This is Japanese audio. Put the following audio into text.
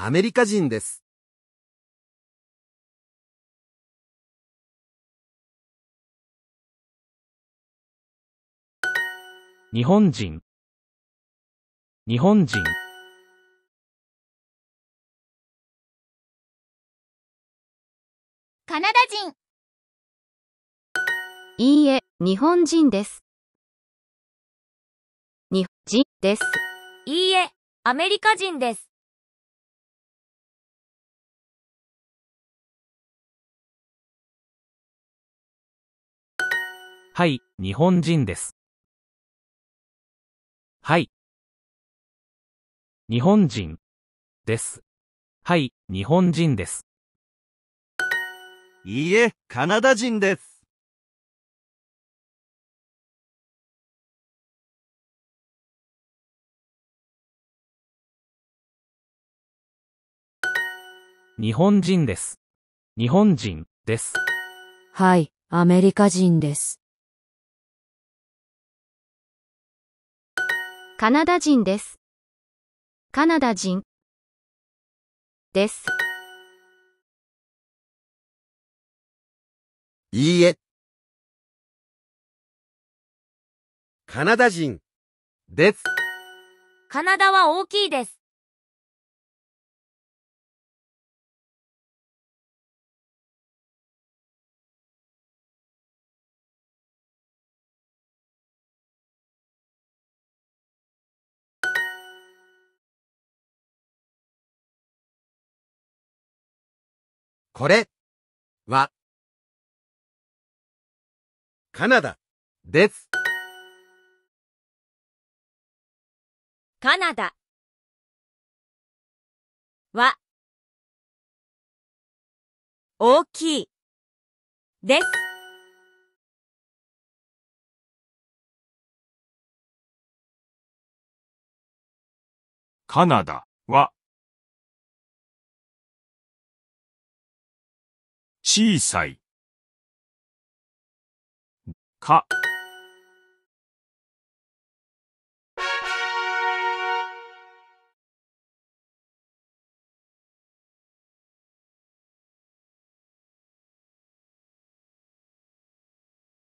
アメリカ人です。日本人日本人カナダ人いいえ、日本人です。日本人です。いいえ、アメリカ人です。はい、日本人です。はい。日本人です。はい、日本人です。いいえ、カナダ人です。日本人です。日本人です。はい、アメリカ人です。カナダ人です。カナダ人です。いいえ。カナダ人です。カナダは大きいです。これはカナダです。カナダは大きいです。カナダは小さい。か。